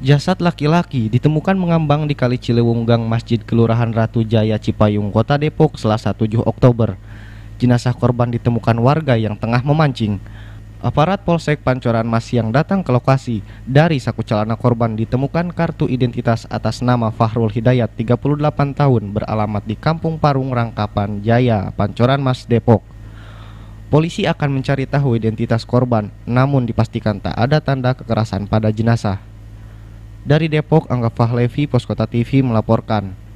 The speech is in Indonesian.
Jasad laki-laki ditemukan mengambang di Kali Ciliwung Masjid Kelurahan Ratu Jaya Cipayung, Kota Depok, Selasa 7 Oktober. Jenazah korban ditemukan warga yang tengah memancing. Aparat Polsek Pancoran Mas yang datang ke lokasi. Dari saku celana korban ditemukan kartu identitas atas nama Fahrul Hidayat 38 tahun beralamat di Kampung Parung Rangkapan Jaya, Pancoran Mas Depok. Polisi akan mencari tahu identitas korban, namun dipastikan tak ada tanda kekerasan pada jenazah. Dari Depok, Angga Fahlevi, Poskota TV melaporkan.